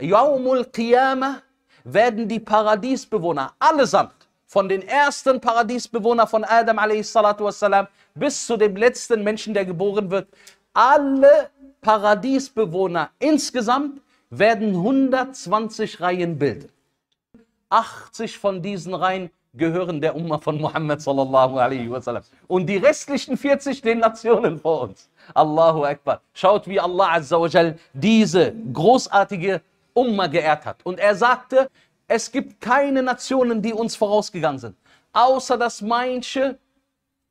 Yawmul Qiyamah werden die Paradiesbewohner allesamt, von den ersten Paradiesbewohnern von Adam wassalam, bis zu dem letzten Menschen, der geboren wird, alle Paradiesbewohner insgesamt werden 120 Reihen bilden. 80 von diesen Reihen gehören der Umma von Muhammad sallallahu alaihi wasallam. Und die restlichen 40 den Nationen vor uns. Allahu Akbar. Schaut, wie Allah azza wa jal diese großartige Umma geehrt hat. Und er sagte, es gibt keine Nationen, die uns vorausgegangen sind, außer dass manche,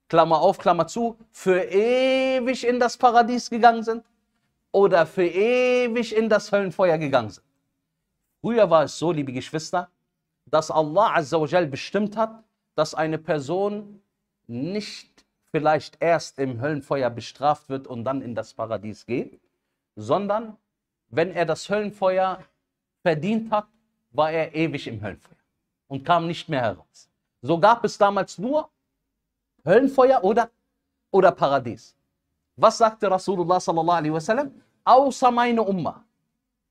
Klammer auf, Klammer zu, für ewig in das Paradies gegangen sind oder für ewig in das Höllenfeuer gegangen sind. Früher war es so, liebe Geschwister, dass Allah Azzawajal bestimmt hat, dass eine Person nicht vielleicht erst im Höllenfeuer bestraft wird und dann in das Paradies geht, sondern wenn er das Höllenfeuer verdient hat, war er ewig im Höllenfeuer und kam nicht mehr heraus. So gab es damals nur Höllenfeuer oder, oder Paradies. Was sagte Rasulullah sallallahu alaihi wasallam? Außer meine Umma.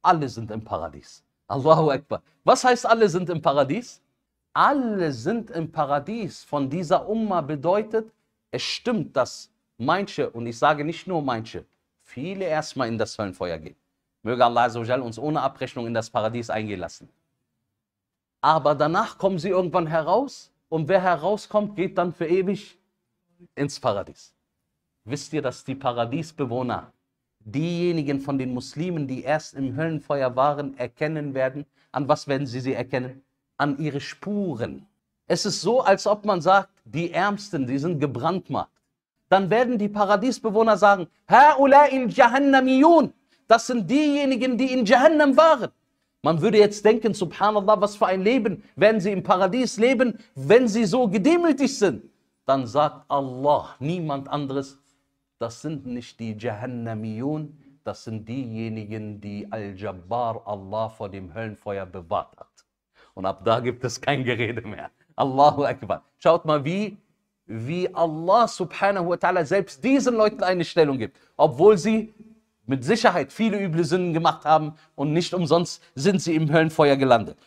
Alle sind im Paradies. Allahu Akbar. Was heißt alle sind im Paradies? Alle sind im Paradies von dieser Umma bedeutet, es stimmt, dass manche, und ich sage nicht nur manche, viele erstmal in das Höllenfeuer gehen. Möge Allah Azzawajal uns ohne Abrechnung in das Paradies eingehen lassen. Aber danach kommen sie irgendwann heraus und wer herauskommt, geht dann für ewig ins Paradies. Wisst ihr, dass die Paradiesbewohner, diejenigen von den Muslimen, die erst im Höllenfeuer waren, erkennen werden? An was werden sie sie erkennen? An ihre Spuren. Es ist so, als ob man sagt, die Ärmsten, die sind gebrandmarkt. Dann werden die Paradiesbewohner sagen, Ha'ula'il Jahannamiyun, das sind diejenigen, die in Jahannam waren. Man würde jetzt denken, subhanallah, was für ein Leben, wenn sie im Paradies leben, wenn sie so gedemütigt sind. Dann sagt Allah, niemand anderes, das sind nicht die Jahannamiyun, das sind diejenigen, die Al-Jabbar Allah vor dem Höllenfeuer bewahrt hat. Und ab da gibt es kein Gerede mehr. Allahu Akbar. Schaut mal, wie, wie Allah subhanahu wa ta'ala selbst diesen Leuten eine Stellung gibt, obwohl sie mit Sicherheit viele üble Sünden gemacht haben und nicht umsonst sind sie im Höllenfeuer gelandet.